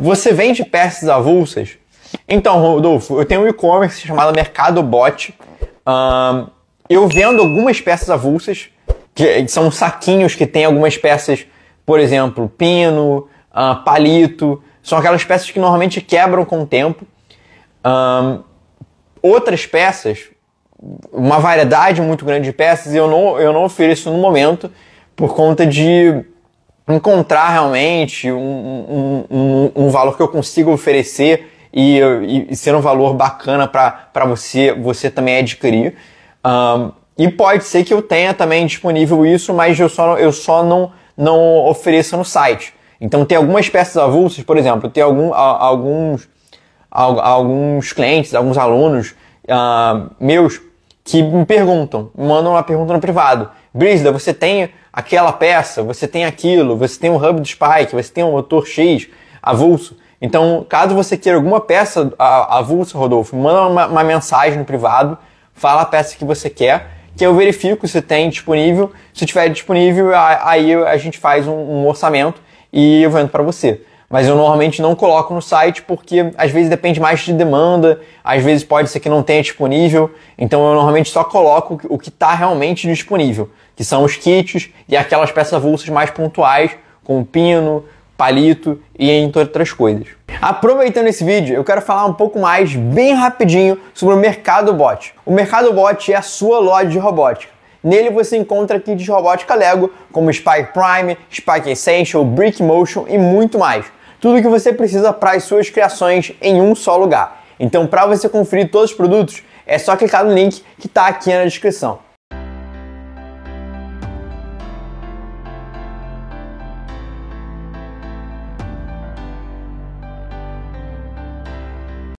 Você vende peças avulsas? Então, Rodolfo, eu tenho um e-commerce chamado Mercado Bot. Um, eu vendo algumas peças avulsas, que são saquinhos que tem algumas peças, por exemplo, pino, uh, palito. São aquelas peças que normalmente quebram com o tempo. Um, outras peças, uma variedade muito grande de peças, eu não, eu não ofereço no momento por conta de encontrar realmente um, um, um, um valor que eu consiga oferecer e, e, e ser um valor bacana para você, você também adquirir. Um, e pode ser que eu tenha também disponível isso, mas eu só, eu só não, não ofereço no site. Então tem algumas peças avulsas, por exemplo, tem algum, alguns, alguns clientes, alguns alunos uh, meus que me perguntam, mandam uma pergunta no privado. Brisa, você tem aquela peça, você tem aquilo, você tem um hub de spike, você tem um motor X avulso. Então, caso você queira alguma peça avulsa, Rodolfo, manda uma, uma mensagem no privado, fala a peça que você quer, que eu verifico se tem disponível. Se tiver disponível, aí a gente faz um, um orçamento e eu vendo para você mas eu normalmente não coloco no site porque às vezes depende mais de demanda, às vezes pode ser que não tenha disponível, então eu normalmente só coloco o que está realmente disponível, que são os kits e aquelas peças avulsas mais pontuais, com pino, palito e entre outras coisas. Aproveitando esse vídeo, eu quero falar um pouco mais, bem rapidinho, sobre o Mercado Bot. O Mercado Bot é a sua loja de robótica. Nele você encontra kits de robótica Lego, como Spike Prime, Spike Essential, Brick Motion e muito mais. Tudo o que você precisa para as suas criações em um só lugar. Então, para você conferir todos os produtos, é só clicar no link que está aqui na descrição.